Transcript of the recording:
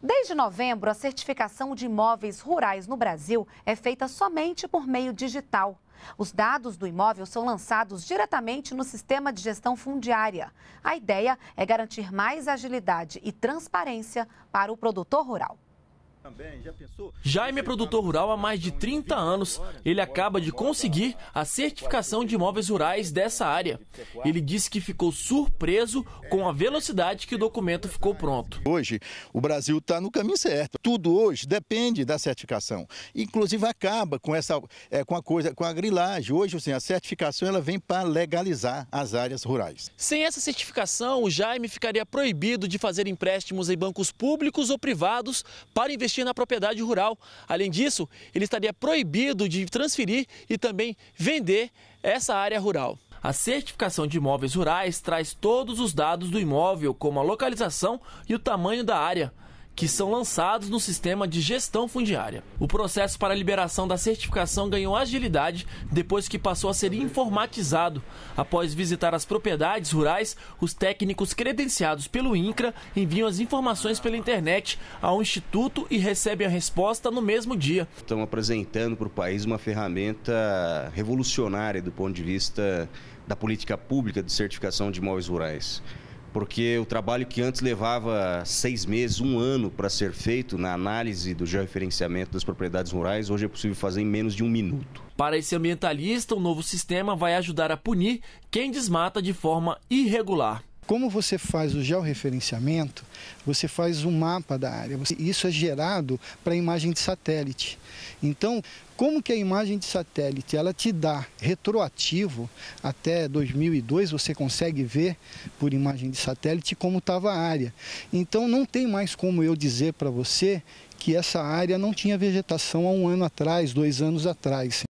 Desde novembro, a certificação de imóveis rurais no Brasil é feita somente por meio digital. Os dados do imóvel são lançados diretamente no sistema de gestão fundiária. A ideia é garantir mais agilidade e transparência para o produtor rural. Jaime é produtor rural há mais de 30 anos. Ele acaba de conseguir a certificação de imóveis rurais dessa área. Ele disse que ficou surpreso com a velocidade que o documento ficou pronto. Hoje, o Brasil está no caminho certo. Tudo hoje depende da certificação. Inclusive, acaba com essa é, com a coisa, com a grilagem. Hoje, assim, a certificação ela vem para legalizar as áreas rurais. Sem essa certificação, o Jaime ficaria proibido de fazer empréstimos em bancos públicos ou privados para investir investir na propriedade rural. Além disso, ele estaria proibido de transferir e também vender essa área rural. A certificação de imóveis rurais traz todos os dados do imóvel, como a localização e o tamanho da área que são lançados no sistema de gestão fundiária. O processo para a liberação da certificação ganhou agilidade depois que passou a ser informatizado. Após visitar as propriedades rurais, os técnicos credenciados pelo INCRA enviam as informações pela internet ao Instituto e recebem a resposta no mesmo dia. Estão apresentando para o país uma ferramenta revolucionária do ponto de vista da política pública de certificação de imóveis rurais porque o trabalho que antes levava seis meses, um ano para ser feito na análise do georreferenciamento das propriedades rurais, hoje é possível fazer em menos de um minuto. Para esse ambientalista, o novo sistema vai ajudar a punir quem desmata de forma irregular. Como você faz o georreferenciamento, você faz um mapa da área. Isso é gerado para a imagem de satélite. Então, como que a imagem de satélite ela te dá retroativo até 2002 você consegue ver por imagem de satélite como estava a área. Então não tem mais como eu dizer para você que essa área não tinha vegetação há um ano atrás, dois anos atrás.